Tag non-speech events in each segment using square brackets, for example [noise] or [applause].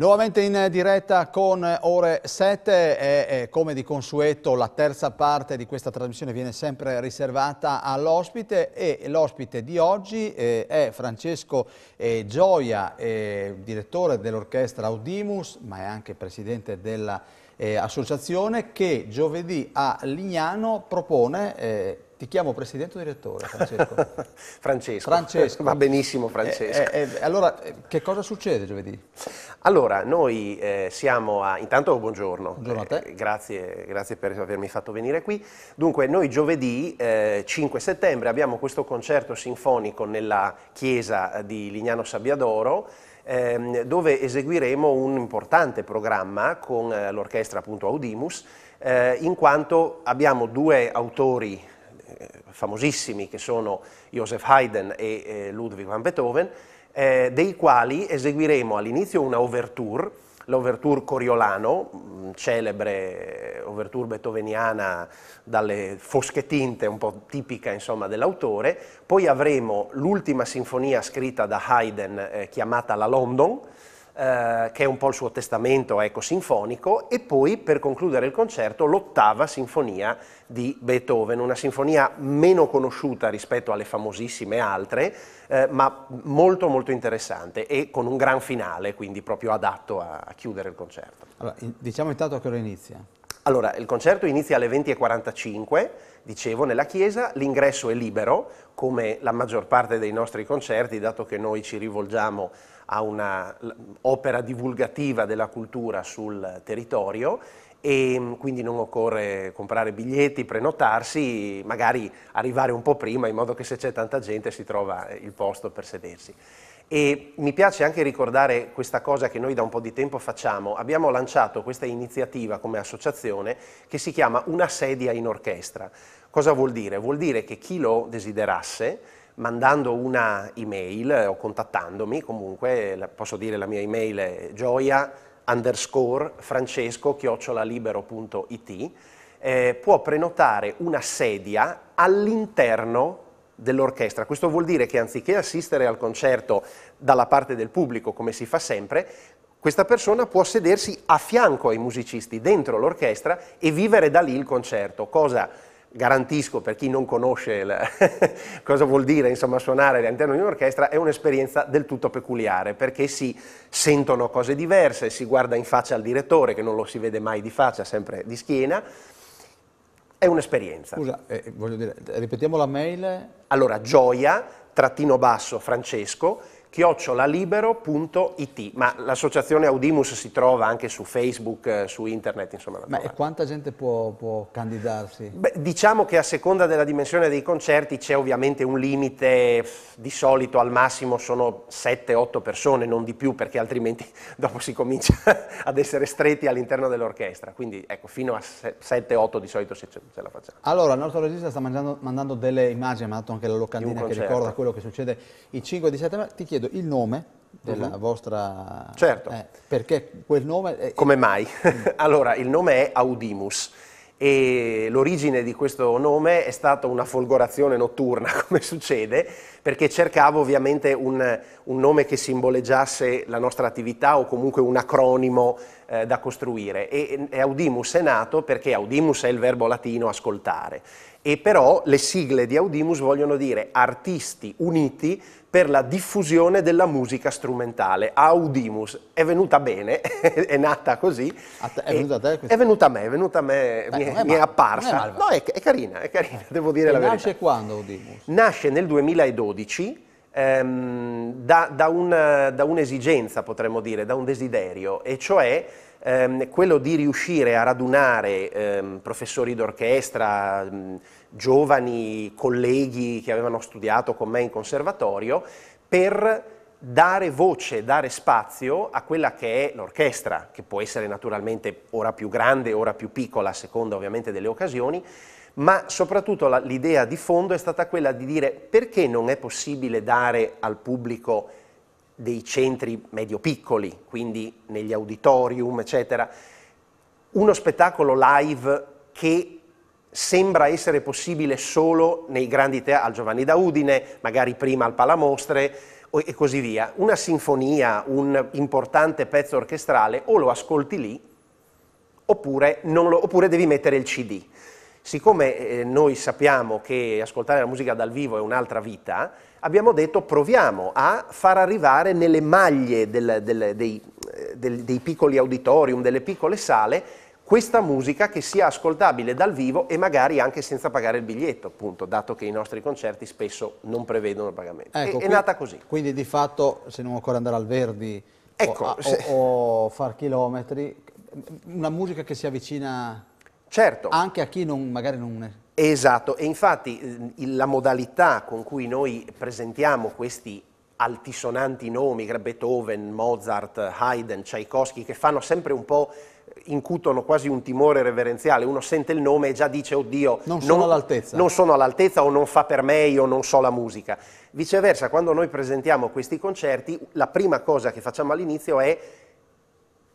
Nuovamente in diretta con ore 7 e come di consueto la terza parte di questa trasmissione viene sempre riservata all'ospite e l'ospite di oggi eh, è Francesco eh, Gioia, eh, direttore dell'orchestra Audimus ma è anche presidente dell'associazione che giovedì a Lignano propone ti chiamo presidente o direttore, Francesco? [laughs] Francesco. Francesco. Va benissimo, eh, Francesco. Eh, eh, allora, eh, che cosa succede giovedì? Allora, noi eh, siamo a... Intanto buongiorno. Buongiorno a te. Eh, grazie, grazie, per avermi fatto venire qui. Dunque, noi giovedì 5 settembre abbiamo questo concerto sinfonico nella chiesa di Lignano Sabbiadoro ehm, dove eseguiremo un importante programma con l'orchestra appunto Audimus, in quanto abbiamo due autori eh, famosissimi che sono Joseph Haydn e eh, Ludwig van Beethoven, eh, dei quali eseguiremo all'inizio una overture, l'overture Coriolano, mm, celebre overture beethoveniana dalle fosche tinte, un po' tipica insomma, dell'autore, poi avremo l'ultima sinfonia scritta da Haydn eh, chiamata La London, eh, che è un po' il suo testamento ecco, sinfonico, e poi per concludere il concerto l'ottava sinfonia di Beethoven, una sinfonia meno conosciuta rispetto alle famosissime altre, eh, ma molto molto interessante e con un gran finale, quindi proprio adatto a, a chiudere il concerto. Allora, diciamo intanto a che ora inizia. Allora, il concerto inizia alle 20.45, dicevo, nella chiesa, l'ingresso è libero, come la maggior parte dei nostri concerti, dato che noi ci rivolgiamo a un'opera divulgativa della cultura sul territorio e mm, quindi non occorre comprare biglietti, prenotarsi, magari arrivare un po' prima in modo che se c'è tanta gente si trova eh, il posto per sedersi. E mi piace anche ricordare questa cosa che noi da un po' di tempo facciamo. Abbiamo lanciato questa iniziativa come associazione che si chiama Una sedia in orchestra. Cosa vuol dire? Vuol dire che chi lo desiderasse mandando una email o contattandomi, comunque posso dire la mia email è gioia underscore francesco chiocciolalibero.it, eh, può prenotare una sedia all'interno dell'orchestra. Questo vuol dire che anziché assistere al concerto dalla parte del pubblico, come si fa sempre, questa persona può sedersi a fianco ai musicisti dentro l'orchestra e vivere da lì il concerto, cosa garantisco per chi non conosce la, [laughs] cosa vuol dire insomma, suonare all'interno di un'orchestra, è un'esperienza del tutto peculiare perché si sentono cose diverse, si guarda in faccia al direttore che non lo si vede mai di faccia, sempre di schiena. È un'esperienza. Scusa, eh, voglio dire, ripetiamo la mail. Allora, gioia, trattino basso, Francesco, chiocciolalibero.it, ma l'associazione Audimus si trova anche su Facebook, eh, su internet, insomma. Ma e quanta gente può, può candidarsi? Beh, diciamo che a seconda della dimensione dei concerti c'è ovviamente un limite, di solito al massimo sono 7-8 persone, non di più, perché altrimenti [laughs] dopo si comincia [laughs] ad essere stretti all'interno dell'orchestra, quindi ecco, fino a 7-8 di solito se ce la facciamo. Allora, il nostro regista sta mangiando, mandando delle immagini, ha mandato anche la locandina che ricorda quello che succede il 5 e 17 ti chiedo chiedo il nome della uh mhm. -huh. vostra... Certo. Eh, perché quel nome... È... Come mai? [laughs] allora, il nome è Audimus e l'origine di questo nome è stata una folgorazione notturna, [laughs] come succede, perché cercavo ovviamente un, un nome che simboleggiasse la nostra attività o comunque un acronimo eh, da costruire. E, e Audimus è nato perché Audimus è il verbo latino ascoltare e però le sigle di Audimus vogliono dire artisti uniti per la diffusione della musica strumentale. Audimus è venuta bene, [laughs] è nata così. Te, è venuta a te? Questa? È venuta a me, è venuta a me, Beh, mi, è, mi è apparsa. È no, è, è, carina, è carina, devo dire e la nasce verità. Nasce quando Audimus? Nasce nel 2012 12 ehm, da, da, una, da un'esigenza, potremmo dire, da un desiderio, e cioè ehm, quello di riuscire a radunare ehm, professori d'orchestra, ehm, giovani colleghi che avevano studiato con me in conservatorio, per dare voce, dare spazio a quella che è l'orchestra, che può essere naturalmente ora più grande, ora più piccola, a seconda ovviamente delle occasioni, ma soprattutto l'idea di fondo è stata quella di dire perché non è possibile dare al pubblico dei centri medio-piccoli, quindi negli auditorium, eccetera, uno spettacolo live che sembra essere possibile solo nei grandi teatri, al Giovanni da Udine, magari prima al Palamostre e così via. Una sinfonia, un importante pezzo orchestrale, o lo ascolti lì, oppure, lo, oppure devi mettere il CD. Siccome eh, noi sappiamo che ascoltare la musica dal vivo è un'altra vita, abbiamo detto proviamo a far arrivare nelle maglie del, del, dei, eh, del, dei piccoli auditorium, delle piccole sale, questa musica che sia ascoltabile dal vivo e magari anche senza pagare il biglietto, appunto, dato che i nostri concerti spesso non prevedono il pagamento. Ecco, è, qui, è, nata così. Quindi di fatto, se non occorre andare al Verdi ecco, o, se... o, o far chilometri, una musica che si avvicina Certo. Anche a chi non, magari non... È. Esatto, e infatti eh, la modalità con cui noi presentiamo questi altisonanti nomi, Beethoven, Mozart, Haydn, Tchaikovsky, che fanno sempre un po' eh, incutono quasi un timore reverenziale, uno sente il nome e già dice oddio, non sono, non, all'altezza. non sono all'altezza o non fa per me, io non so la musica. Viceversa, quando noi presentiamo questi concerti, la prima cosa che facciamo all'inizio è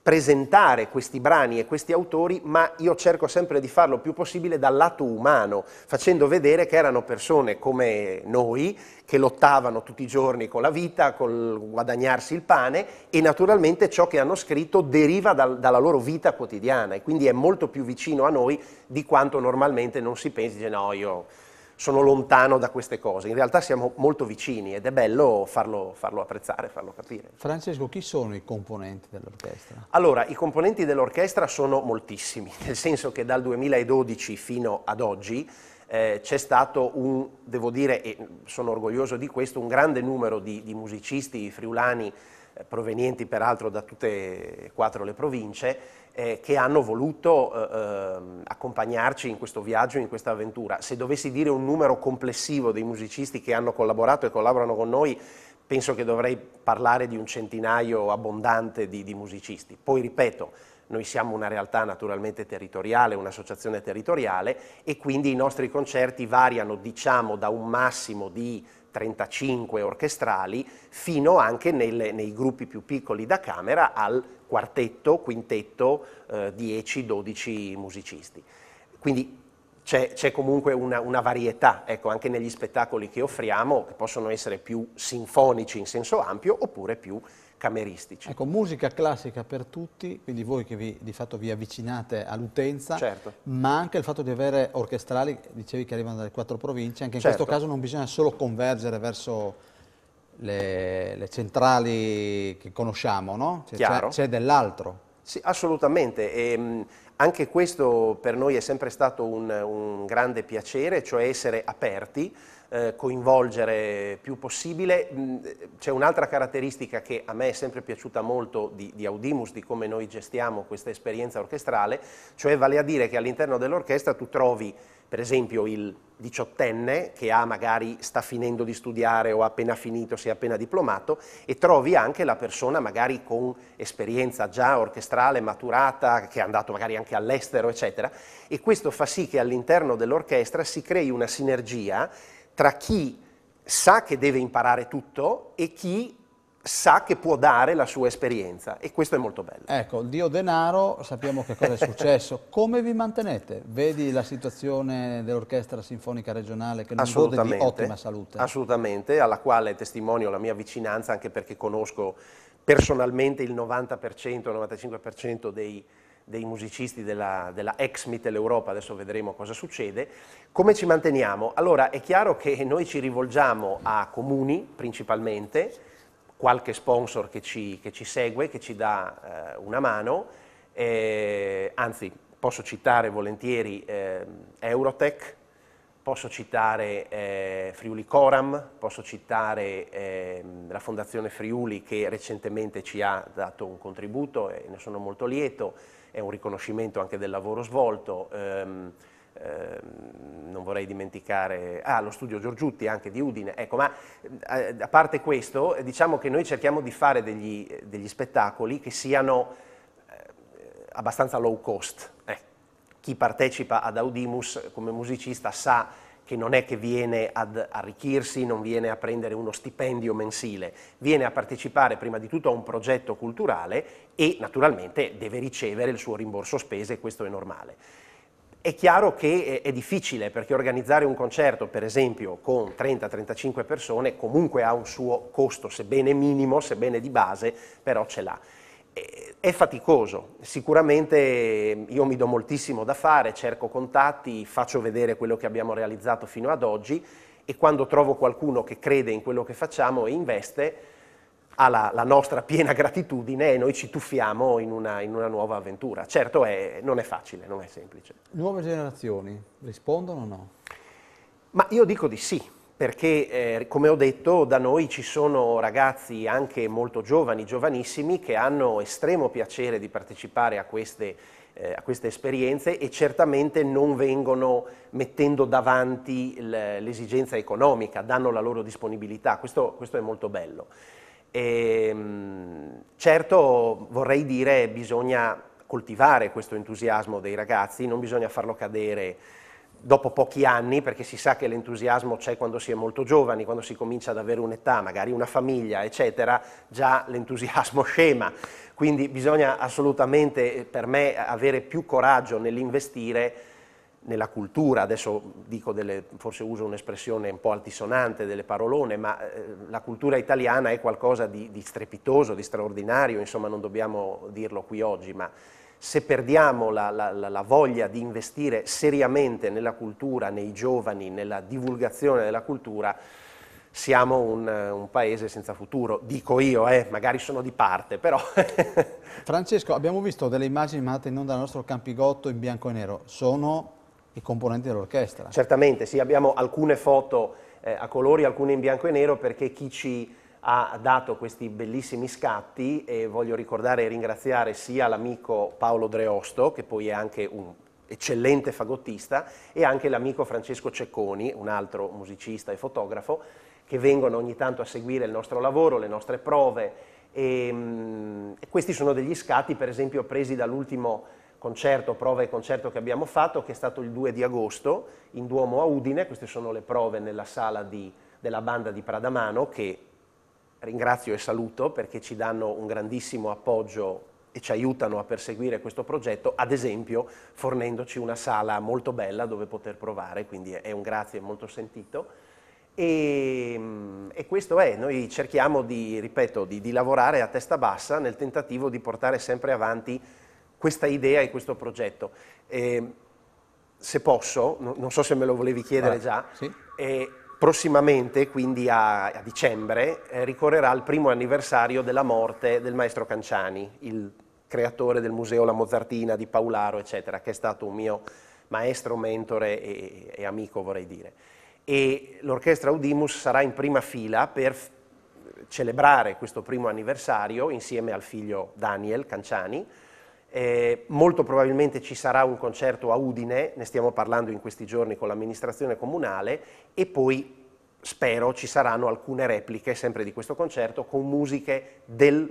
presentare questi brani e questi autori, ma io cerco sempre di farlo il più possibile dal lato umano, facendo vedere che erano persone come noi, che lottavano tutti i giorni con la vita, col guadagnarsi il pane e naturalmente ciò che hanno scritto deriva dal, dalla loro vita quotidiana e quindi è molto più vicino a noi di quanto normalmente non si pensi, dice no, io sono lontano da queste cose. In realtà siamo molto vicini ed è bello farlo, farlo apprezzare, farlo capire. Francesco, chi sono i componenti dell'orchestra? Allora, i componenti dell'orchestra sono moltissimi, [laughs] nel senso che dal 2012 fino ad oggi eh, c'è stato un, devo dire, e sono orgoglioso di questo, un grande numero di, di musicisti friulani provenienti peraltro da tutte e quattro le province, eh, che hanno voluto eh, ehm, accompagnarci in questo viaggio, in questa avventura. Se dovessi dire un numero complessivo dei musicisti che hanno collaborato e collaborano con noi, penso che dovrei parlare di un centinaio abbondante di, di musicisti. Poi ripeto, noi siamo una realtà naturalmente territoriale, un'associazione territoriale e quindi i nostri concerti variano diciamo da un massimo di 35 orchestrali, fino anche nelle, nei gruppi più piccoli da camera al quartetto, quintetto, eh, 10-12 musicisti. Quindi c'è, comunque una, una varietà, ecco, anche negli spettacoli che offriamo, che possono essere più sinfonici in senso ampio oppure più cameristici. Ecco, musica classica per tutti, quindi voi che vi, di fatto vi avvicinate all'utenza, certo. ma anche il fatto di avere orchestrali, dicevi che arrivano dalle quattro province, anche in certo. questo caso non bisogna solo convergere verso le, le centrali che conosciamo, no? Cioè, c'è dell'altro. Sì, assolutamente. E, ehm, anche questo per noi è sempre stato un, un grande piacere, cioè essere aperti, eh, coinvolgere più possibile. Mm, c'è un'altra caratteristica che a me è sempre piaciuta molto di, di Audimus, di come noi gestiamo questa esperienza orchestrale, cioè vale a dire che all'interno dell'orchestra tu trovi per esempio il diciottenne che ha magari sta finendo di studiare o ha appena finito, si è appena diplomato e trovi anche la persona magari con esperienza già orchestrale, maturata, che è andato magari anche all'estero eccetera e questo fa sì che all'interno dell'orchestra si crei una sinergia tra chi sa che deve imparare tutto e chi sa che può dare la sua esperienza e questo è molto bello. Ecco, il dio denaro, sappiamo che cosa è successo, [laughs] come vi mantenete? Vedi la situazione dell'Orchestra Sinfonica Regionale che non gode di ottima salute. Assolutamente, alla quale testimonio la mia vicinanza anche perché conosco personalmente il 90%, 95% dei, dei musicisti della, della ex Mitteleuropa, adesso vedremo cosa succede. Come ci manteniamo? Allora è chiaro che noi ci rivolgiamo a comuni principalmente, qualche sponsor che ci, che ci segue, che ci dà eh, una mano, eh, anzi posso citare volentieri eh, Eurotech, posso citare eh, Friuli Coram, posso citare eh, la Fondazione Friuli che recentemente ci ha dato un contributo e ne sono molto lieto, è un riconoscimento anche del lavoro svolto. Ehm, ehm, non vorrei dimenticare, ah, lo studio Giorgiutti anche di Udine, ecco, ma eh, a parte questo, diciamo che noi cerchiamo di fare degli, degli spettacoli che siano eh, abbastanza low cost. Eh. Chi partecipa ad Audimus come musicista sa che non è che viene ad arricchirsi, non viene a prendere uno stipendio mensile, viene a partecipare prima di tutto a un progetto culturale e naturalmente deve ricevere il suo rimborso spese questo è normale. È chiaro che è difficile perché organizzare un concerto, per esempio, con 30-35 persone comunque ha un suo costo, sebbene minimo, sebbene di base, però ce l'ha. È faticoso, sicuramente ehm, io mi do moltissimo da fare, cerco contatti, faccio vedere quello che abbiamo realizzato fino ad oggi e quando trovo qualcuno che crede in quello che facciamo e investe, ha la, la, nostra [laughs] piena gratitudine e noi ci tuffiamo in una, in una nuova avventura. Certo è, non è facile, non è semplice. Nuove generazioni rispondono o no? Ma io dico di sì, perché eh, come ho detto da noi ci sono ragazzi anche molto giovani, giovanissimi, che hanno estremo piacere di partecipare a queste, eh, a queste esperienze e certamente non vengono mettendo davanti l'esigenza economica, danno la loro disponibilità, questo, questo è molto bello. E, ehm, certo vorrei dire bisogna coltivare questo entusiasmo dei ragazzi, non bisogna farlo cadere dopo pochi anni, perché si sa che l'entusiasmo c'è quando si è molto giovani, quando si comincia ad avere un'età, magari una famiglia, eccetera, già l'entusiasmo [laughs] scema. Quindi bisogna assolutamente, per me, avere più coraggio nell'investire nella cultura, adesso dico delle, forse uso un'espressione un po' altisonante delle parolone, ma eh, la cultura italiana è qualcosa di, di strepitoso, di straordinario, insomma non dobbiamo dirlo qui oggi, ma se perdiamo la, la, la, voglia di investire seriamente nella cultura, nei giovani, nella divulgazione della cultura, siamo un, eh, un paese senza futuro, dico io, eh, magari sono di parte, però... [laughs] Francesco, abbiamo visto delle immagini mandate in onda dal nostro Campigotto in bianco e nero, sono i componenti dell'orchestra? Certamente, sì, abbiamo alcune foto eh, a colori, alcune in bianco e nero, perché chi ci ha dato questi bellissimi scatti e voglio ricordare e ringraziare sia l'amico Paolo Dreosto, che poi è anche un eccellente fagottista, e anche l'amico Francesco Cecconi, un altro musicista e fotografo, che vengono ogni tanto a seguire il nostro lavoro, le nostre prove. Ehm, e, mh, questi sono degli scatti, per esempio, presi dall'ultimo concerto, prova e concerto che abbiamo fatto, che è stato il 2 di agosto in Duomo a Udine. Queste sono le prove nella sala di, della banda di Pradamano, che ringrazio e saluto perché ci danno un grandissimo appoggio e ci aiutano a perseguire questo progetto, ad esempio fornendoci una sala molto bella dove poter provare, quindi è un grazie molto sentito. E, ehm, e questo è, noi cerchiamo di, ripeto, di, di lavorare a testa bassa nel tentativo di portare sempre avanti questa idea e questo progetto. Eh, se posso, no, non so se me lo volevi chiedere ah, già, sì. eh, prossimamente, quindi a, a dicembre, eh, ricorrerà il primo anniversario della morte del maestro Canciani, il creatore del museo La Mozartina di Paolaro, eccetera, che è stato un mio maestro, mentore e, e amico, vorrei dire. E l'orchestra Audimus sarà in prima fila per celebrare questo primo anniversario insieme al figlio Daniel Canciani, eh, molto probabilmente ci sarà un concerto a Udine, ne stiamo parlando in questi giorni con l'amministrazione comunale, e poi spero ci saranno alcune repliche sempre di questo concerto con musiche del,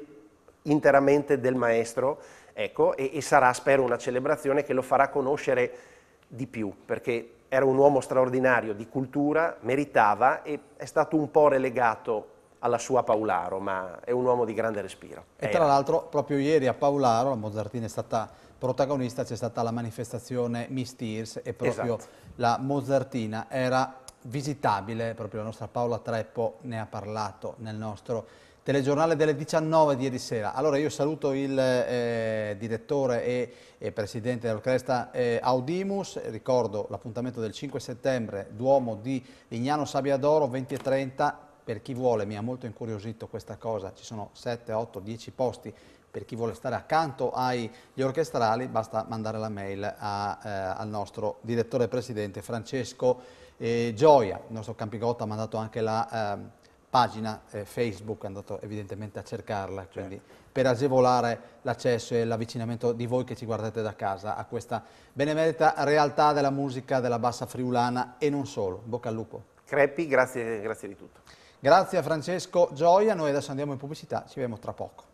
interamente del maestro, ecco, e, e sarà spero una celebrazione che lo farà conoscere di più, perché era un uomo straordinario di cultura, meritava e è stato un po' relegato alla sua Paularo, ma è un uomo di grande respiro. E tra l'altro proprio ieri a Paularo, la Mozartina è stata protagonista, c'è stata la manifestazione Miss Tears e proprio esatto. la Mozartina era visitabile, proprio la nostra Paola Treppo ne ha parlato nel nostro telegiornale delle 19 di ieri sera. Allora io saluto il eh, direttore e, e presidente dell'orchestra eh, Audimus, ricordo l'appuntamento del 5 settembre, Duomo di Lignano Sabbiadoro 20 e 30, per chi vuole, mi ha molto incuriosito questa cosa, ci sono 7, 8, 10 posti per chi vuole stare accanto agli orchestrali, basta mandare la mail a, eh, al nostro direttore presidente Francesco eh, Gioia, il nostro Campigotto ha mandato anche la ehm, eh, pagina Facebook, è andato evidentemente a cercarla, certo. quindi per agevolare l'accesso e l'avvicinamento di voi che ci guardate da casa a questa benemerita realtà della musica della bassa friulana e non solo. Bocca al lupo. Crepi, grazie, grazie di tutto. Grazie a Francesco Gioia, noi adesso andiamo in pubblicità, ci vediamo tra poco.